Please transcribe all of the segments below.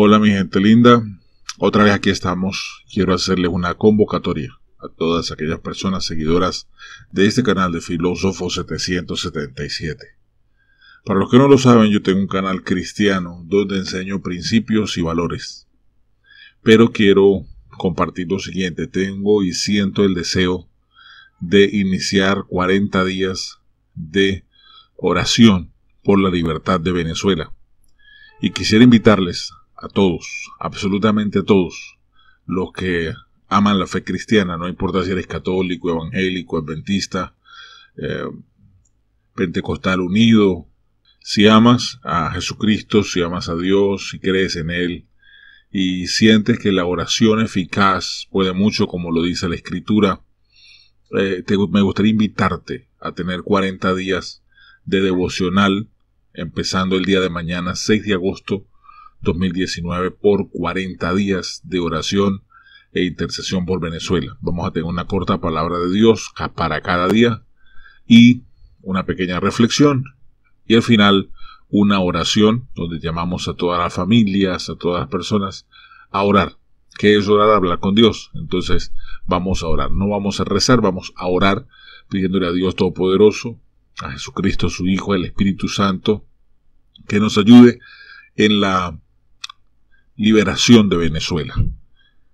Hola mi gente linda, otra vez aquí estamos. Quiero hacerles una convocatoria a todas aquellas personas seguidoras de este canal de Filósofo 777. Para los que no lo saben, yo tengo un canal cristiano donde enseño principios y valores. Pero quiero compartir lo siguiente, tengo y siento el deseo de iniciar 40 días de oración por la libertad de Venezuela. Y quisiera invitarles a todos, absolutamente a todos, los que aman la fe cristiana, no importa si eres católico, evangélico, adventista, eh, pentecostal unido, si amas a Jesucristo, si amas a Dios, si crees en Él y sientes que la oración eficaz puede mucho, como lo dice la Escritura, eh, me gustaría invitarte a tener 40 días de devocional, empezando el día de mañana, 6 de agosto, 2019 por 40 días de oración e intercesión por Venezuela. Vamos a tener una corta palabra de Dios para cada día y una pequeña reflexión y al final una oración donde llamamos a todas las familias, a todas las personas a orar. que es orar? Hablar con Dios. Entonces vamos a orar. No vamos a rezar, vamos a orar pidiéndole a Dios Todopoderoso, a Jesucristo, su Hijo, el Espíritu Santo, que nos ayude en la liberación de Venezuela.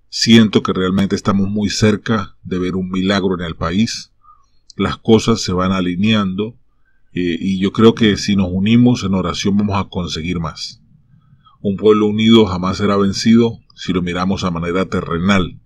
Siento que realmente estamos muy cerca de ver un milagro en el país. Las cosas se van alineando eh, y yo creo que si nos unimos en oración vamos a conseguir más. Un pueblo unido jamás será vencido si lo miramos a manera terrenal,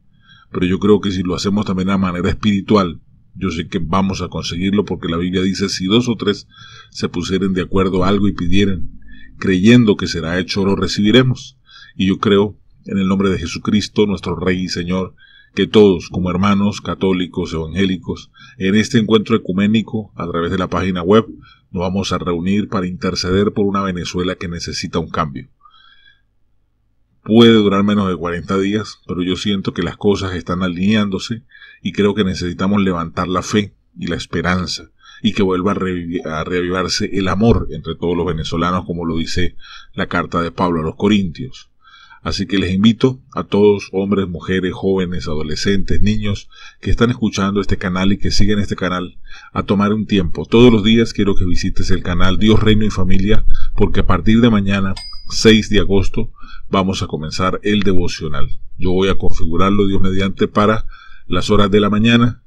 pero yo creo que si lo hacemos también a manera espiritual, yo sé que vamos a conseguirlo porque la Biblia dice si dos o tres se pusieren de acuerdo algo y pidieran, creyendo que será hecho, lo recibiremos. Y yo creo, en el nombre de Jesucristo, nuestro Rey y Señor, que todos, como hermanos católicos, evangélicos, en este encuentro ecuménico, a través de la página web, nos vamos a reunir para interceder por una Venezuela que necesita un cambio. Puede durar menos de 40 días, pero yo siento que las cosas están alineándose y creo que necesitamos levantar la fe y la esperanza y que vuelva a, a reavivarse el amor entre todos los venezolanos, como lo dice la carta de Pablo a los Corintios. Así que les invito a todos, hombres, mujeres, jóvenes, adolescentes, niños que están escuchando este canal y que siguen este canal, a tomar un tiempo. Todos los días quiero que visites el canal Dios, Reino y Familia, porque a partir de mañana, 6 de agosto, vamos a comenzar el devocional. Yo voy a configurarlo Dios mediante para las horas de la mañana,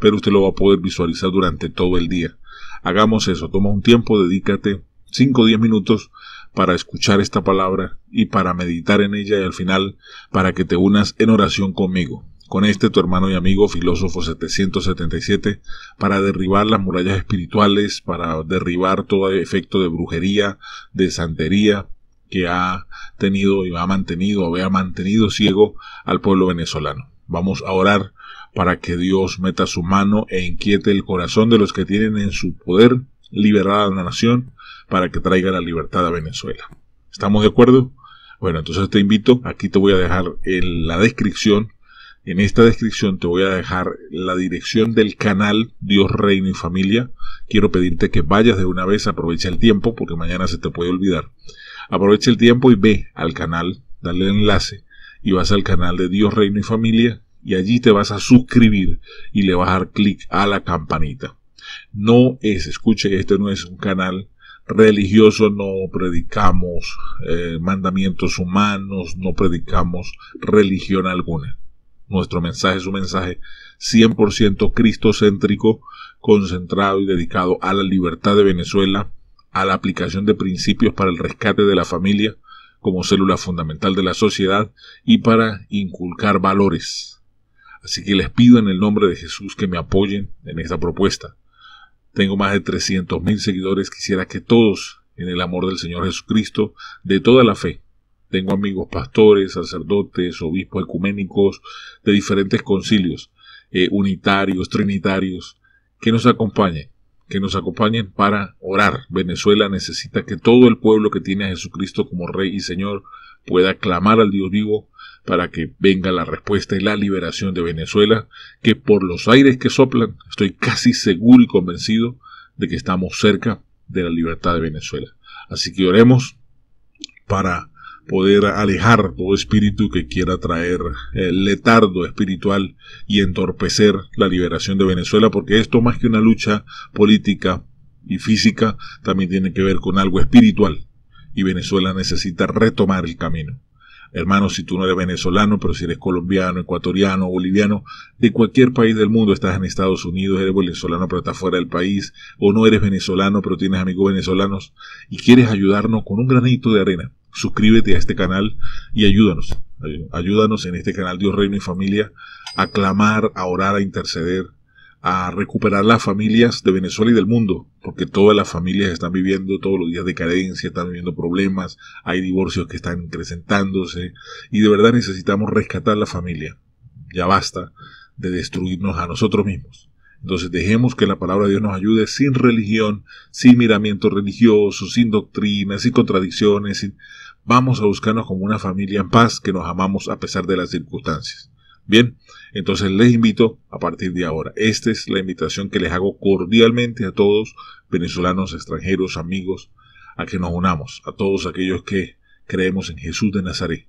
pero usted lo va a poder visualizar durante todo el día. Hagamos eso, toma un tiempo, dedícate 5 o 10 minutos para escuchar esta palabra y para meditar en ella y al final para que te unas en oración conmigo, con este tu hermano y amigo filósofo 777, para derribar las murallas espirituales, para derribar todo efecto de brujería, de santería que ha tenido y ha mantenido, o ha mantenido ciego al pueblo venezolano. Vamos a orar para que Dios meta su mano e inquiete el corazón de los que tienen en su poder liberar a la nación para que traiga la libertad a Venezuela. ¿Estamos de acuerdo? Bueno, entonces te invito, aquí te voy a dejar en la descripción, en esta descripción te voy a dejar la dirección del canal Dios, Reino y Familia. Quiero pedirte que vayas de una vez, aprovecha el tiempo, porque mañana se te puede olvidar. Aprovecha el tiempo y ve al canal, dale el enlace y vas al canal de Dios, Reino y Familia y allí te vas a suscribir y le vas a dar clic a la campanita. No es, escuche, este no es un canal Religioso no predicamos eh, mandamientos humanos, no predicamos religión alguna. Nuestro mensaje es un mensaje 100% cristocéntrico, concentrado y dedicado a la libertad de Venezuela, a la aplicación de principios para el rescate de la familia como célula fundamental de la sociedad y para inculcar valores. Así que les pido en el nombre de Jesús que me apoyen en esta propuesta. Tengo más de trescientos mil seguidores. Quisiera que todos, en el amor del Señor Jesucristo, de toda la fe, tengo amigos pastores, sacerdotes, obispos ecuménicos de diferentes concilios, eh, unitarios, trinitarios, que nos acompañen, que nos acompañen para orar. Venezuela necesita que todo el pueblo que tiene a Jesucristo como Rey y Señor pueda clamar al Dios vivo para que venga la respuesta y la liberación de Venezuela, que por los aires que soplan, estoy casi seguro y convencido de que estamos cerca de la libertad de Venezuela. Así que oremos para poder alejar todo espíritu que quiera traer el eh, letardo espiritual y entorpecer la liberación de Venezuela, porque esto más que una lucha política y física, también tiene que ver con algo espiritual, y Venezuela necesita retomar el camino. Hermano, si tú no eres venezolano, pero si eres colombiano, ecuatoriano, boliviano, de cualquier país del mundo, estás en Estados Unidos, eres venezolano, pero estás fuera del país, o no eres venezolano, pero tienes amigos venezolanos y quieres ayudarnos con un granito de arena, suscríbete a este canal y ayúdanos. Ayúdanos en este canal Dios, Reino y Familia a clamar, a orar, a interceder a recuperar las familias de Venezuela y del mundo, porque todas las familias están viviendo todos los días de carencia, están viviendo problemas, hay divorcios que están incrementándose y de verdad necesitamos rescatar la familia. Ya basta de destruirnos a nosotros mismos. Entonces dejemos que la palabra de Dios nos ayude sin religión, sin miramiento religioso, sin doctrinas, sin contradicciones. Vamos a buscarnos como una familia en paz que nos amamos a pesar de las circunstancias. Bien, entonces les invito a partir de ahora. Esta es la invitación que les hago cordialmente a todos, venezolanos, extranjeros, amigos, a que nos unamos, a todos aquellos que creemos en Jesús de Nazaret,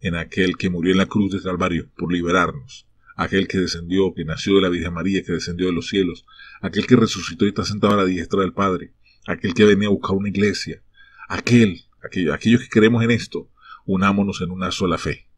en aquel que murió en la cruz de Calvario por liberarnos, aquel que descendió, que nació de la Virgen María, que descendió de los cielos, aquel que resucitó y está sentado a la diestra del Padre, aquel que venía a buscar una iglesia, aquel, aquel aquellos que creemos en esto, unámonos en una sola fe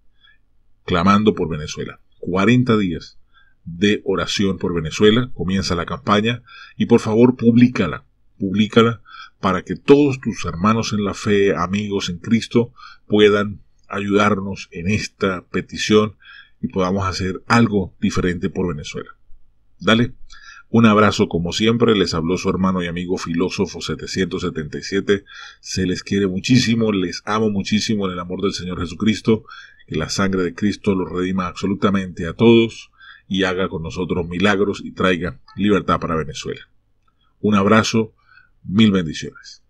clamando por Venezuela. 40 días de oración por Venezuela, comienza la campaña y por favor públicala, públicala para que todos tus hermanos en la fe, amigos en Cristo, puedan ayudarnos en esta petición y podamos hacer algo diferente por Venezuela. Dale. Un abrazo como siempre, les habló su hermano y amigo filósofo 777, se les quiere muchísimo, les amo muchísimo en el amor del Señor Jesucristo que la sangre de Cristo los redima absolutamente a todos y haga con nosotros milagros y traiga libertad para Venezuela. Un abrazo, mil bendiciones.